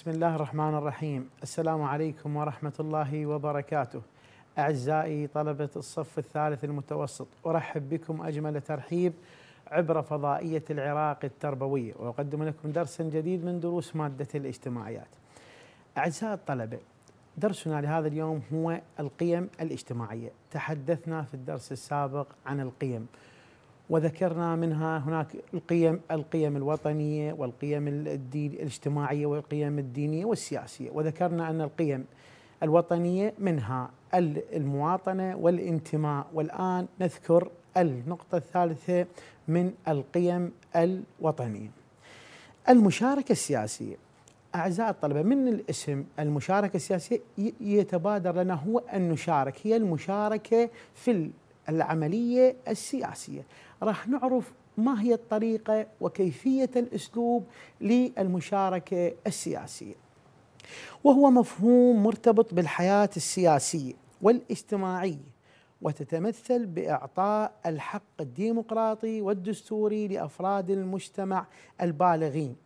بسم الله الرحمن الرحيم السلام عليكم ورحمة الله وبركاته أعزائي طلبة الصف الثالث المتوسط أرحب بكم أجمل ترحيب عبر فضائية العراق التربوية وأقدم لكم درسا جديد من دروس مادة الاجتماعيات أعزائي الطلبة درسنا لهذا اليوم هو القيم الاجتماعية تحدثنا في الدرس السابق عن القيم وذكرنا منها هناك القيم القيم الوطنيه والقيم الدين الاجتماعيه والقيم الدينيه والسياسيه وذكرنا ان القيم الوطنيه منها المواطنه والانتماء والان نذكر النقطه الثالثه من القيم الوطنيه المشاركه السياسيه أعزائي الطلبة من الاسم المشاركة السياسية يتبادر لنا هو أن نشارك هي المشاركة في العملية السياسية راح نعرف ما هي الطريقة وكيفية الأسلوب للمشاركة السياسية وهو مفهوم مرتبط بالحياة السياسية والاجتماعية وتتمثل باعطاء الحق الديمقراطي والدستوري لافراد المجتمع البالغين.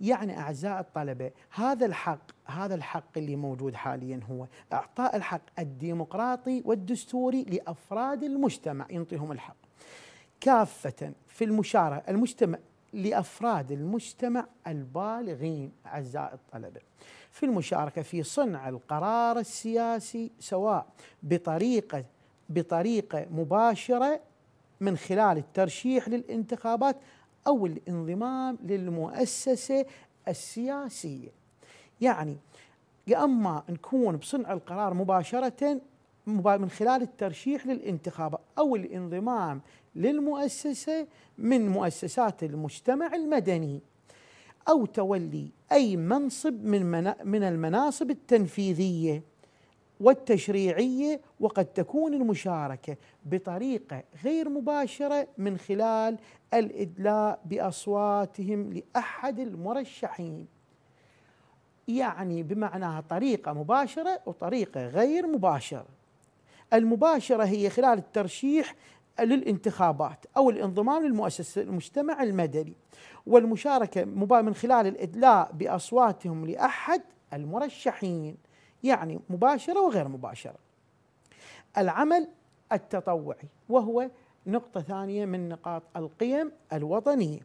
يعني اعزاء الطلبه هذا الحق هذا الحق اللي موجود حاليا هو اعطاء الحق الديمقراطي والدستوري لافراد المجتمع ينطيهم الحق. كافه في المشاركه المجتمع لافراد المجتمع البالغين اعزاء الطلبه. في المشاركه في صنع القرار السياسي سواء بطريقه بطريقه مباشره من خلال الترشيح للانتخابات او الانضمام للمؤسسه السياسيه. يعني يا اما نكون بصنع القرار مباشره من خلال الترشيح للانتخابات او الانضمام للمؤسسه من مؤسسات المجتمع المدني او تولي اي منصب من من المناصب التنفيذيه والتشريعيه وقد تكون المشاركه بطريقه غير مباشره من خلال الادلاء باصواتهم لاحد المرشحين. يعني بمعناها طريقه مباشره وطريقه غير مباشره. المباشره هي خلال الترشيح للانتخابات او الانضمام للمؤسسه المجتمع المدني والمشاركه من خلال الادلاء باصواتهم لاحد المرشحين يعني مباشره وغير مباشره. العمل التطوعي وهو نقطه ثانيه من نقاط القيم الوطنيه.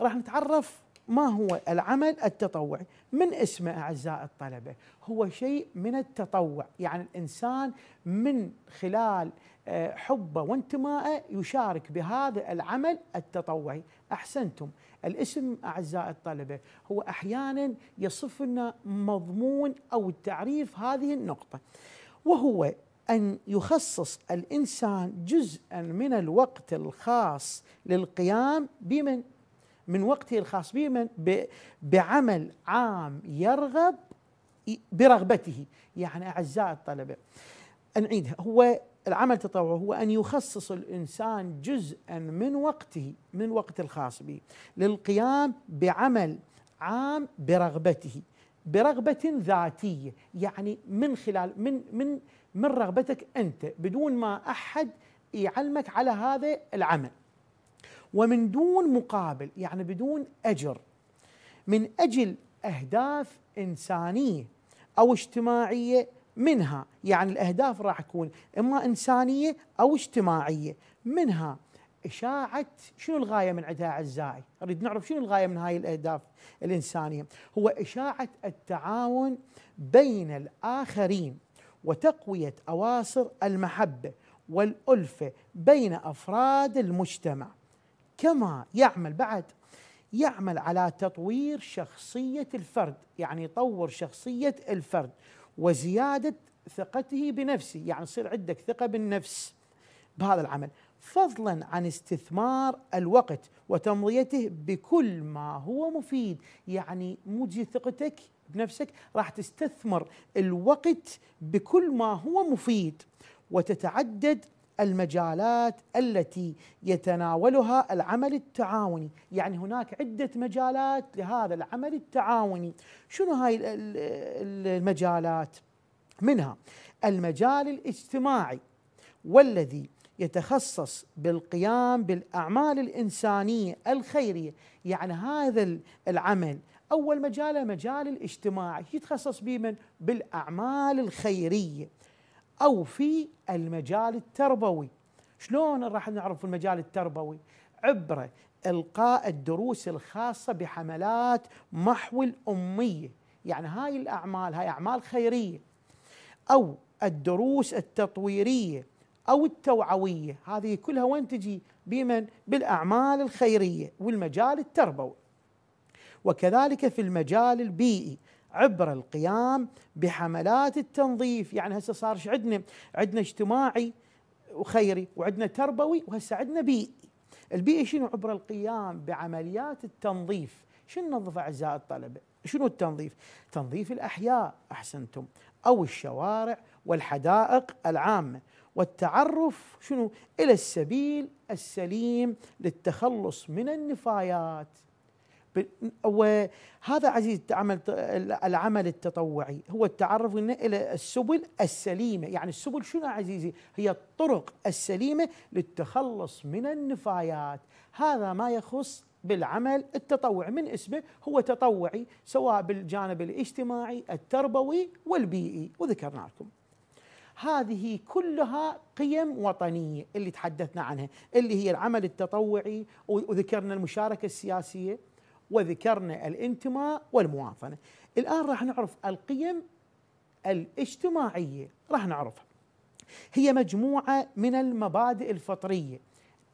راح نتعرف ما هو العمل التطوعي من اسمه أعزائي الطلبة هو شيء من التطوع يعني الإنسان من خلال آه، حبه وانتمائه يشارك بهذا العمل التطوعي أحسنتم الاسم أعزائي الطلبة هو أحيانا يصف لنا مضمون أو تعريف هذه النقطة وهو أن يخصص الإنسان جزءا من الوقت الخاص للقيام بمن من وقته الخاص به بعمل عام يرغب برغبته يعني أعزاء الطلبة نعيدها هو العمل التطوعي هو أن يخصص الإنسان جزءا من وقته من وقت الخاص به للقيام بعمل عام برغبته برغبة ذاتية يعني من خلال من من من رغبتك أنت بدون ما أحد يعلمك على هذا العمل ومن دون مقابل يعني بدون اجر من اجل اهداف انسانيه او اجتماعيه منها يعني الاهداف راح تكون اما انسانيه او اجتماعيه منها إشاعة شنو الغاية من عندها أعزائي أريد نعرف شنو الغاية من هاي الأهداف الإنسانية هو إشاعة التعاون بين الآخرين وتقوية أواصر المحبة والألفة بين أفراد المجتمع كما يعمل بعد يعمل على تطوير شخصية الفرد يعني يطور شخصية الفرد وزيادة ثقته بنفسه يعني يصير عندك ثقة بالنفس بهذا العمل فضلا عن استثمار الوقت وتمضيته بكل ما هو مفيد يعني مجي ثقتك بنفسك راح تستثمر الوقت بكل ما هو مفيد وتتعدد المجالات التي يتناولها العمل التعاوني يعني هناك عدة مجالات لهذا العمل التعاوني شنو هاي المجالات منها المجال الاجتماعي والذي يتخصص بالقيام بالاعمال الانسانيه الخيريه، يعني هذا العمل اول مجاله مجال الاجتماعي يتخصص به من؟ بالاعمال الخيريه، او في المجال التربوي شلون راح نعرف المجال التربوي عبر القاء الدروس الخاصه بحملات محو الاميه يعني هاي الاعمال هاي اعمال خيريه او الدروس التطويريه او التوعويه هذه كلها وين تجي بمن بالاعمال الخيريه والمجال التربوي وكذلك في المجال البيئي عبر القيام بحملات التنظيف يعني هسه صار عندنا عندنا اجتماعي وخيري وعندنا تربوي وهسه عندنا بيئي البيئي شنو عبر القيام بعمليات التنظيف شنو ننظف اعزائي الطلبه شنو التنظيف تنظيف الاحياء احسنتم او الشوارع والحدائق العامه والتعرف شنو الى السبيل السليم للتخلص من النفايات وهذا عزيز العمل العمل التطوعي هو التعرف الى السبل السليمه، يعني السبل شنو عزيزي؟ هي الطرق السليمه للتخلص من النفايات، هذا ما يخص بالعمل التطوعي من اسمه هو تطوعي سواء بالجانب الاجتماعي، التربوي والبيئي وذكرنا لكم. هذه كلها قيم وطنيه اللي تحدثنا عنها، اللي هي العمل التطوعي وذكرنا المشاركه السياسيه وذكرنا الانتماء والمواطنه. الان راح نعرف القيم الاجتماعيه راح نعرفها. هي مجموعه من المبادئ الفطريه.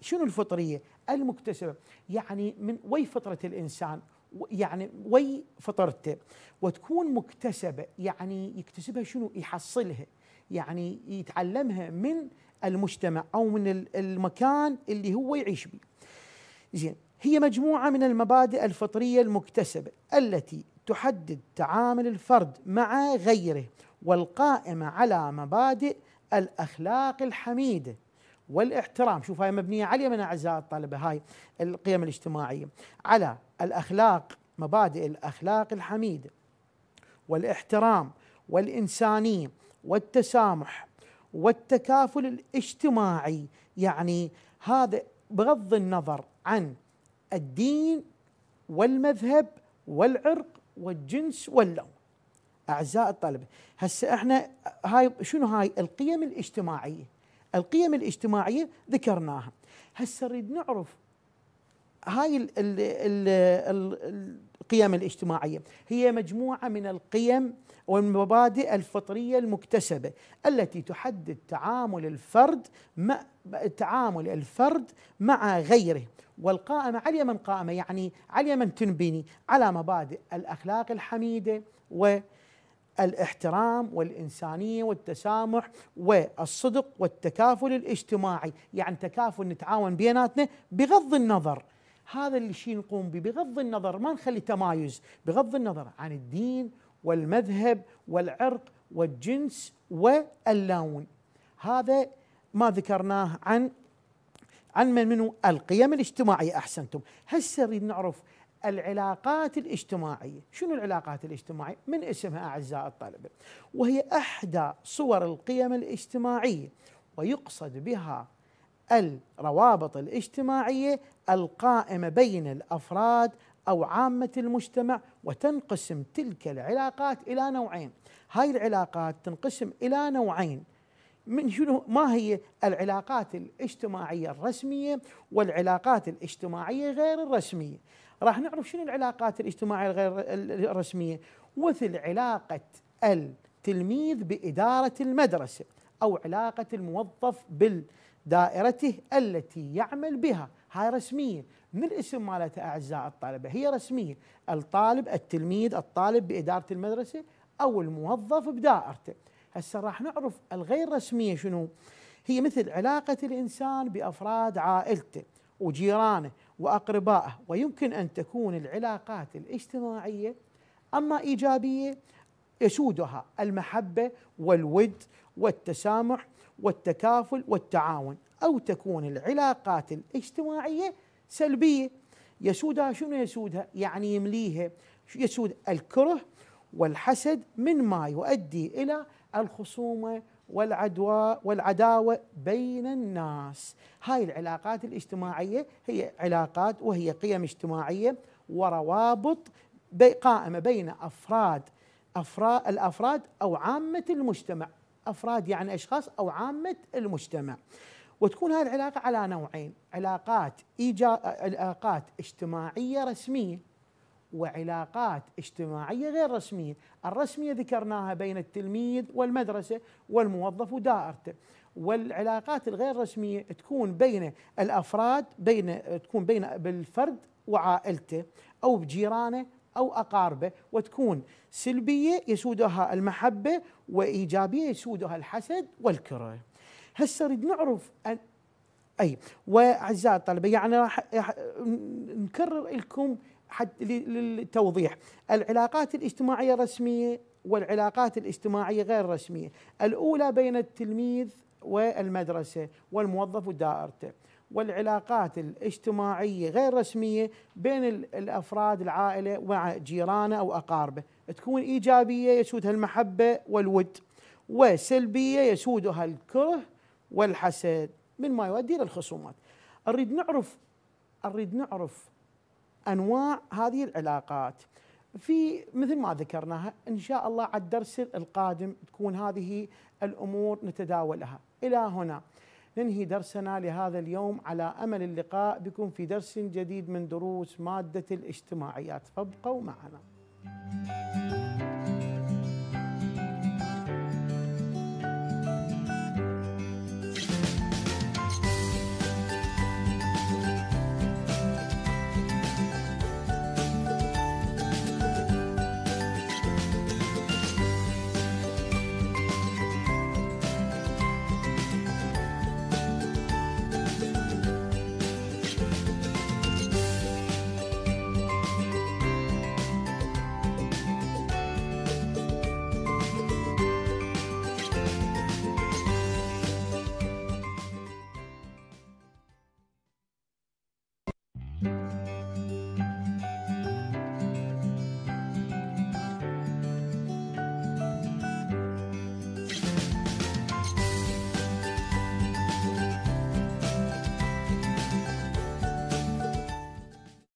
شنو الفطريه؟ المكتسبه، يعني من وي فطره الانسان يعني وي فطرته وتكون مكتسبه يعني يكتسبها شنو؟ يحصلها يعني يتعلمها من المجتمع او من المكان اللي هو يعيش به. زين هي مجموعه من المبادئ الفطريه المكتسبه التي تحدد تعامل الفرد مع غيره والقائمه على مبادئ الاخلاق الحميده والاحترام شوف هاي مبنيه على من أعزاء الطلبه هاي القيم الاجتماعيه على الاخلاق مبادئ الاخلاق الحميده والاحترام والانسانيه والتسامح والتكافل الاجتماعي يعني هذا بغض النظر عن الدين والمذهب والعرق والجنس واللون اعزاء الطلبه هسه احنا هاي شنو هاي القيم الاجتماعيه القيم الاجتماعيه ذكرناها هسه نريد نعرف هاي ال ال ال القيم الاجتماعية هي مجموعة من القيم والمبادئ الفطرية المكتسبة التي تحدد تعامل الفرد مع تعامل الفرد مع غيره والقائمة على من قائمة يعني على من تنبني على مبادئ الأخلاق الحميدة و الاحترام والإنسانية والتسامح والصدق والتكافل الاجتماعي يعني تكافل نتعاون بيناتنا بغض النظر هذا اللي شي نقوم به بغض النظر ما نخلي تمايز بغض النظر عن الدين والمذهب والعرق والجنس واللون هذا ما ذكرناه عن عن من منو القيم الاجتماعية أحسنتم هسه نريد نعرف العلاقات الاجتماعية شنو العلاقات الاجتماعية من اسمها أعزائي الطلبة وهي أحدى صور القيم الاجتماعية ويقصد بها الروابط الاجتماعيه القائمه بين الافراد او عامه المجتمع وتنقسم تلك العلاقات الى نوعين هاي العلاقات تنقسم الى نوعين من شنو ما هي العلاقات الاجتماعيه الرسميه والعلاقات الاجتماعيه غير الرسميه راح نعرف شنو العلاقات الاجتماعيه الغير الرسميه مثل علاقه التلميذ باداره المدرسه او علاقه الموظف بال دائرته التي يعمل بها هاي رسمية من اسم مالته أعزاء الطلبة هي رسمية الطالب التلميذ الطالب بإدارة المدرسة أو الموظف بدائرته هسه راح نعرف الغير رسمية شنو هي مثل علاقة الإنسان بأفراد عائلته وجيرانه وأقربائه ويمكن أن تكون العلاقات الاجتماعية أما إيجابية يسودها المحبة والود والتسامح والتكافل والتعاون أو تكون العلاقات الاجتماعية سلبية يسودها شنو يسودها يعني يمليها يسود الكره والحسد من ما يؤدي إلى الخصومة والعدوى والعداوة بين الناس هاي العلاقات الاجتماعية هي علاقات وهي قيم اجتماعية وروابط قائمة بين أفراد أفراد الأفراد أو عامة المجتمع افراد يعني اشخاص او عامه المجتمع. وتكون هذه العلاقه على نوعين، علاقات إيجا... علاقات اجتماعيه رسميه وعلاقات اجتماعيه غير رسميه، الرسميه ذكرناها بين التلميذ والمدرسه والموظف ودائرته. والعلاقات الغير رسميه تكون بين الافراد بين تكون بين بالفرد وعائلته او بجيرانه أو أقاربه وتكون سلبية يسودها المحبة وإيجابية يسودها الحسد والكره هسه نريد نعرف أن أي وأعزائي الطلبة يعني راح نكرر لكم حتى للتوضيح العلاقات الاجتماعية الرسمية والعلاقات الاجتماعية غير الرسمية الأولى بين التلميذ والمدرسة والموظف ودائرته والعلاقات الاجتماعية غير رسمية بين الأفراد العائلة مع جيرانه أو أقاربه تكون إيجابية يسودها المحبة والود وسلبية يسودها الكره والحسد من ما يؤدي إلى الخصومات أريد نعرف أريد نعرف أنواع هذه العلاقات في مثل ما ذكرناها إن شاء الله على الدرس القادم تكون هذه الأمور نتداولها إلى هنا ننهي درسنا لهذا اليوم على امل اللقاء بكم في درس جديد من دروس ماده الاجتماعيات فابقوا معنا. you.